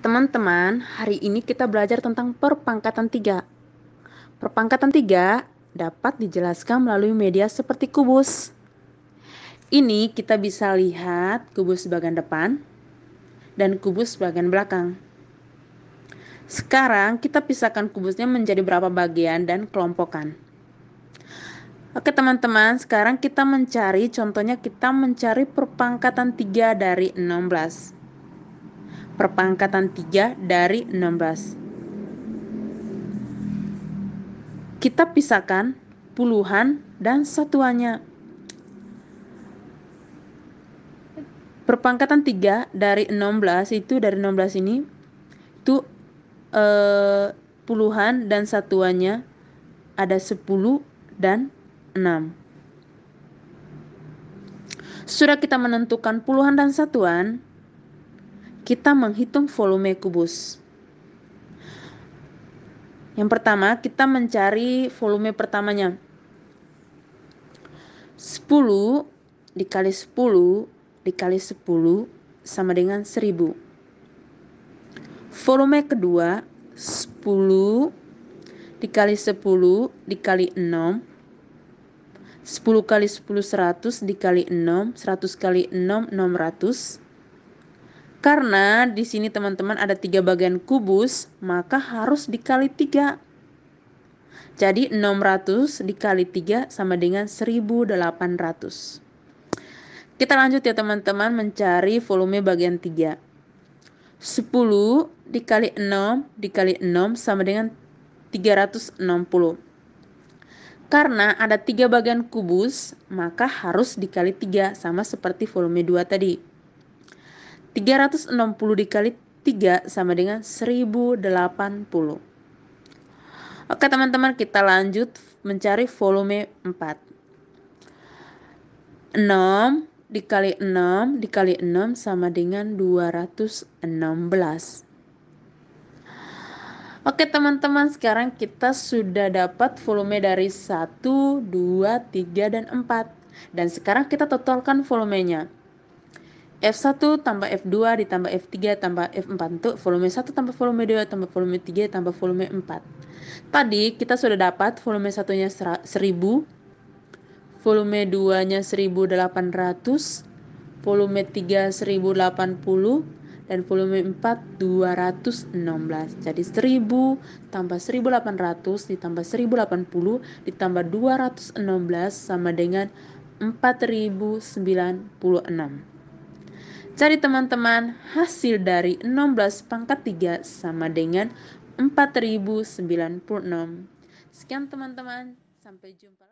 Teman-teman, hari ini kita belajar tentang perpangkatan tiga. Perpangkatan tiga dapat dijelaskan melalui media seperti kubus. Ini kita bisa lihat kubus bagian depan dan kubus bagian belakang. Sekarang kita pisahkan kubusnya menjadi berapa bagian dan kelompokan. Oke teman-teman, sekarang kita mencari contohnya kita mencari perpangkatan 3 dari 16 perpangkatan 3 dari 16. Kita pisahkan puluhan dan satuannya. Perpangkatan 3 dari 16 itu dari 16 ini itu eh, puluhan dan satuannya ada 10 dan 6. Sudah kita menentukan puluhan dan satuan, kita menghitung volume kubus. Yang pertama, kita mencari volume pertamanya. 10 dikali 10 dikali 10 sama dengan 1000. Volume kedua 10 dikali 10 dikali 6 10 kali 10 100 dikali 6 100 kali 6 600 karena di sini teman-teman ada tiga bagian kubus, maka harus dikali tiga. Jadi 600 dikali 3 sama dengan 1800. Kita lanjut ya teman-teman mencari volume bagian 3. 10 dikali 6 dikali 6 sama dengan 360. Karena ada tiga bagian kubus, maka harus dikali 3 sama seperti volume 2 tadi. 360 dikali 3 sama dengan 1080. Oke teman-teman kita lanjut mencari volume 4. 6 dikali 6 dikali 6 sama dengan 216. Oke teman-teman sekarang kita sudah dapat volume dari 1, 2, 3, dan 4. Dan sekarang kita totalkan volumenya. F1 tambah F2 ditambah F3 tambah F4 untuk volume 1 tambah volume 2 tambah volume 3 tambah volume 4. Tadi kita sudah dapat volume satunya 1000, volume 2-nya 1800, volume 3 1080, dan volume 4 216. Jadi 1000 tambah 1800 ditambah 1080 ditambah 216 sama dengan 4096. Cari teman-teman, hasil dari 16 pangkat 3 sama dengan 4096. Sekian teman-teman, sampai jumpa.